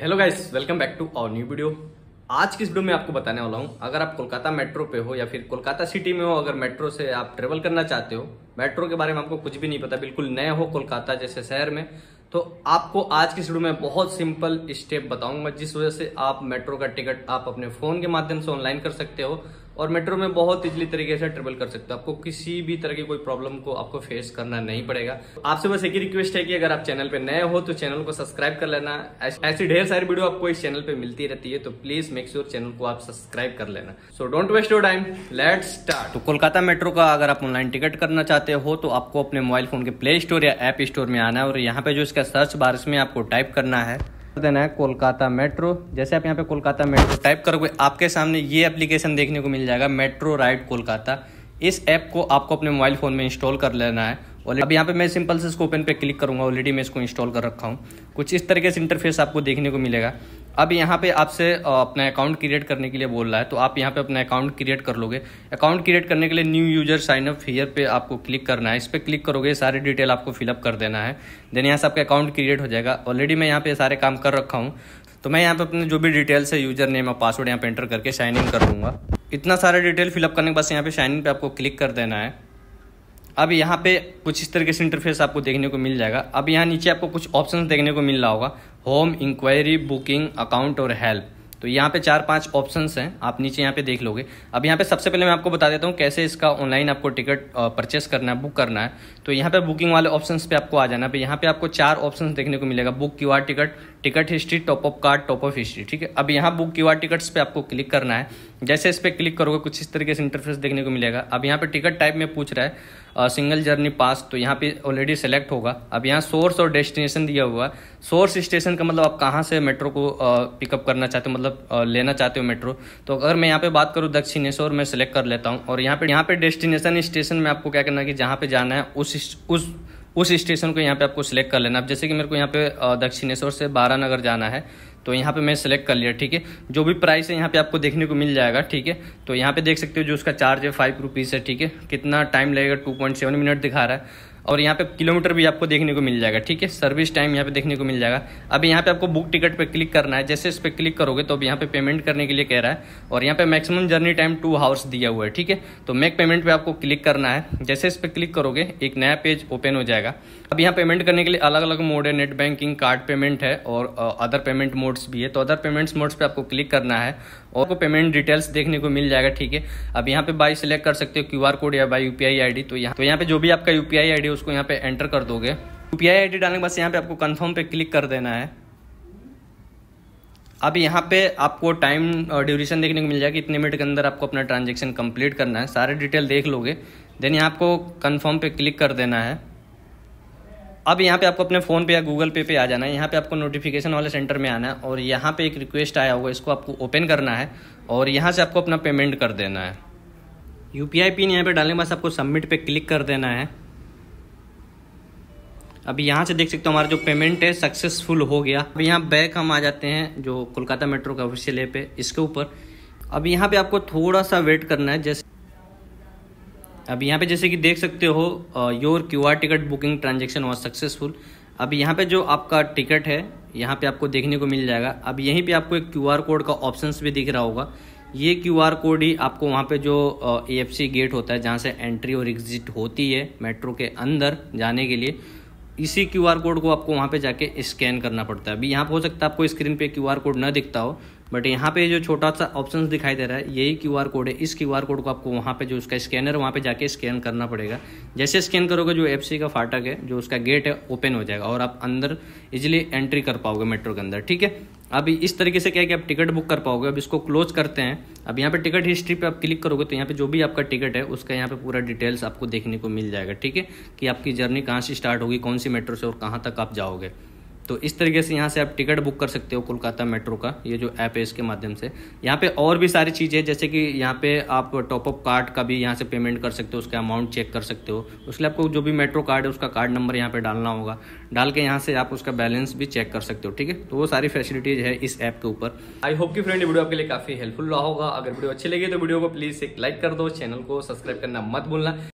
hello guys welcome back to our new video आज की इस वीडियो में आपको बताने वाला हूँ अगर आप कोलकाता मेट्रो पे हो या फिर कोलकाता सिटी में हो अगर मेट्रो से आप ट्रेवल करना चाहते हो मेट्रो के बारे में आपको कुछ भी नहीं पता बिल्कुल नए हो कोलकाता जैसे शहर में तो आपको आज की शुरू में बहुत सिंपल स्टेप बताऊंगा जिस वजह से आप मेट्रो का टिकट आप अपने फ़ोन के माध्यम से ऑनलाइन कर सकते हो और मेट्रो में बहुत इजली तरीके से ट्रेवल कर सकते हो आपको किसी भी तरह की कोई प्रॉब्लम को आपको फेस करना नहीं पड़ेगा आपसे बस एक ही रिक्वेस्ट है कि अगर आप चैनल पे नए हो तो चैनल को सब्सक्राइब कर लेना ऐसी ढेर सारी वीडियो आपको इस चैनल पे मिलती रहती है तो प्लीज मेक श्योर चैनल को आप सब्सक्राइब कर लेना so don't waste your time let start तो कोलकाता मेट्रो का अगर आप ऑनलाइन टिकट करना चाहते हो तो आपको अपने मोबाइल फोन के प्ले स्टोर या एप स्टोर में आना है और यहाँ पे जो इसका इसका सर्च बार इसमें आपको टाइप करना है देना है कोलकाता मेट्रो जैसे आप यहाँ पे कोलकाता मेट्रो टाइप करोगे आपके सामने ये एप्लीकेशन देखने को मिल जाएगा मेट्रो राइड कोलकाता इस ऐप को आपको अपने मोबाइल फ़ोन में इंस्टॉल कर लेना है और अब यहाँ पे मैं सिंपल से इसको ओपन पे क्लिक करूंगा ऑलरेडी मैं इसको इंस्टॉल कर रखा हूँ कुछ इस तरीके से इंटरफेस आपको देखने को मिलेगा अब यहाँ पे आपसे अपना अकाउंट क्रिएट करने के लिए बोल रहा है तो आप यहाँ पे अपना अकाउंट क्रिएट कर लोगे अकाउंट क्रिएट करने के लिए new user sign up here पे आपको क्लिक करना है इस पर क्लिक करोगे सारे डिटेल आपको फिलअप कर देना है देन यहाँ से आपका अकाउंट क्रिएट हो जाएगा ऑलरेडी मैं यहाँ पे सारे काम कर रखा हूँ तो मैं यहाँ पे अपने जो भी डिटेल्स है यूजर नेम और पासवर्ड यहाँ पे एंटर करके साइन इन कर दूंगा इतना सारा डिटेल फिलअप करने के बाद यहाँ पे साइन इन पे आपको क्लिक कर देना है अब यहाँ पे कुछ इस तरीके से इंटरफेस आपको देखने को मिल जाएगा अब यहाँ नीचे आपको कुछ ऑप्शन देखने को मिल रहा होगा होम इंक्वायरी बुकिंग अकाउंट और हेल्प तो यहाँ पे चार पांच ऑप्शंस हैं आप नीचे यहाँ पे देख लोगे अब यहाँ पे सबसे पहले मैं आपको बता देता हूँ कैसे इसका ऑनलाइन आपको टिकट परचेस करना है बुक करना है तो यहाँ पे बुकिंग वाले ऑप्शंस पे आपको आ जाना है यहाँ पे आपको चार ऑप्शंस देखने को मिलेगा book Q ticket ticket history top off card top off history ठीक है अब यहाँ बुक क्यू टिकट्स पे आपको क्लिक करना है जैसे इस पर क्लिक करोगे कुछ इस तरीके से इंटरफेस देखने को मिलेगा अब यहाँ पे टिकट टाइप में पूछ रहा है आ, सिंगल जर्नी पास तो यहाँ पे ऑलरेडी सेलेक्ट होगा अब यहाँ सोर्स और डेस्टिनेशन दिया हुआ है सोर्स स्टेशन का मतलब आप कहाँ से मेट्रो को पिकअप करना चाहते हो मतलब आ, लेना चाहते हो मेट्रो तो अगर मैं यहाँ पे बात करूँ दक्षिणेश्वर मैं सेलेक्ट कर लेता हूँ और यहाँ पे यहाँ पे डेस्टिनेशन स्टेशन में आपको क्या करना है कि जहाँ पे जाना है उस उस उस स्टेशन को यहाँ पे आपको सिलेक्ट कर लेना अब जैसे कि मेरे को यहाँ पे दक्षिणेश्वर से बारानगर जाना है तो यहाँ पे मैं सेलेक्ट कर लिया ठीक है जो भी प्राइस है यहाँ पे आपको देखने को मिल जाएगा ठीक है तो यहाँ पे देख सकते हो जो उसका चार्ज है फाइव रुपीज़ है ठीक है कितना टाइम लगेगा टू पॉइंट सेवन मिनट दिखा रहा है और यहाँ पे किलोमीटर भी आपको देखने को मिल जाएगा ठीक है सर्विस टाइम यहाँ पे देखने को मिल जाएगा अब यहाँ पे आपको बुक टिकट पे क्लिक करना है जैसे इस पर क्लिक करोगे तो अब यहाँ पे पेमेंट करने के लिए कह रहा है और यहाँ पे maximum journey time two hours दिया हुआ है ठीक है तो मेक पेमेंट पे आपको क्लिक करना है जैसे इस पर क्लिक करोगे एक नया पेज ओपन हो जाएगा अब यहाँ पेमेंट करने के लिए अलग अलग मोड है नेट बैंकिंग कार्ड पेमेंट है और अदर पेमेंट मोड्स भी है तो अदर पेमेंट्स मोड्स पे आपको क्लिक करना है और आपको पेमेंट डिटेल्स देखने को मिल जाएगा ठीक है अब यहाँ पे बाई सेलेक्ट कर सकते हो क्यू कोड या बाई यू पी तो यहाँ तो यहाँ पे जो भी आपका यू पी लिए उसको यहाँ पे एंटर कर दोगे यू पी आई डालने के बाद यहाँ पे आपको कन्फर्म पे क्लिक कर देना है अब यहाँ पे आपको टाइम ड्यूरेशन देखने को मिल जाएगा इतने मिनट के अंदर आपको अपना ट्रांजेक्शन कम्प्लीट करना है सारे डिटेल देख लोगे देन यहाँ आपको कन्फर्म पे क्लिक कर देना है अब यहाँ पे आपको अपने फ़ोन पे या गूगल पे पे आ जाना है यहाँ पे आपको नोटिफिकेशन वाले सेंटर में आना है और यहाँ पे एक रिक्वेस्ट आया होगा इसको आपको ओपन करना है और यहाँ से आपको अपना पेमेंट कर देना है यू पी पिन यहाँ पे डालने के बाद आपको सबमिट पे क्लिक कर देना है अभी यहाँ से देख सकते हो हमारा जो पेमेंट है सक्सेसफुल हो गया अब यहाँ बैक हम आ जाते हैं जो कोलकाता मेट्रो का ऑफिशियल ऐप है इसके ऊपर अब यहाँ पे आपको थोड़ा सा वेट करना है जैसे अब यहाँ पे जैसे कि देख सकते हो your Q R ticket booking transaction was successful अब यहाँ पे जो आपका टिकट है यहाँ पे आपको देखने को मिल जाएगा अब यहीं पे आपको एक क्यू आर कोड का ऑप्शन भी दिख रहा होगा ये क्यू आर कोड ही आपको वहाँ पे जो ए एफ सी गेट होता है जहाँ से एंट्री और एग्जिट होती है मेट्रो के अंदर जाने के लिए इसी क्यू आर कोड को आपको वहाँ पे जाके स्कैन करना पड़ता है अभी यहाँ पे हो सकता है आपको स्क्रीन पे क्यू आर कोड ना दिखता हो बट यहाँ पे जो छोटा सा ऑप्शन दिखाई दे रहा है यही क्यू आर कोड है इस क्यू आर कोड को आपको वहाँ पे जो उसका स्कैनर वहाँ पे जाके स्कैन करना पड़ेगा जैसे स्कैन करोगे जो एफ का फाटक है जो उसका गेट है ओपन हो जाएगा और आप अंदर इजिली एंट्री कर पाओगे मेट्रो के अंदर ठीक है अब इस तरीके से क्या है कि आप टिकट बुक कर पाओगे अब इसको क्लोज करते हैं अब यहाँ पे टिकट हिस्ट्री पे आप क्लिक करोगे तो यहाँ पे जो भी आपका टिकट है उसका यहाँ पे पूरा डिटेल्स आपको देखने को मिल जाएगा ठीक है कि आपकी जर्नी कहाँ से स्टार्ट होगी कौन सी मेट्रो से और कहाँ तक आप जाओगे तो इस तरीके से यहाँ से आप टिकट बुक कर सकते हो कोलकाता मेट्रो का ये जो ऐप है इसके माध्यम से यहाँ पे और भी सारी चीज़ें जैसे कि यहाँ पे आप टॉपअप कार्ड का भी यहाँ से पेमेंट कर सकते हो उसका अमाउंट चेक कर सकते हो उसके लिए आपको जो भी मेट्रो कार्ड है उसका कार्ड नंबर यहाँ पर डालना होगा डाल के यहाँ से आप उसका बैलेंस भी चेक कर सकते हो ठीक है तो वो सारी फैसिलिटीज़ है इस ऐप के ऊपर आई होप की फ्रेंड वीडियो आपके लिए काफ़ी हेल्पफुल रहा होगा अगर वीडियो अच्छी लगी तो वीडियो को प्लीज़ एक लाइक कर दो चैनल को सब्सक्राइब करना मत भूलना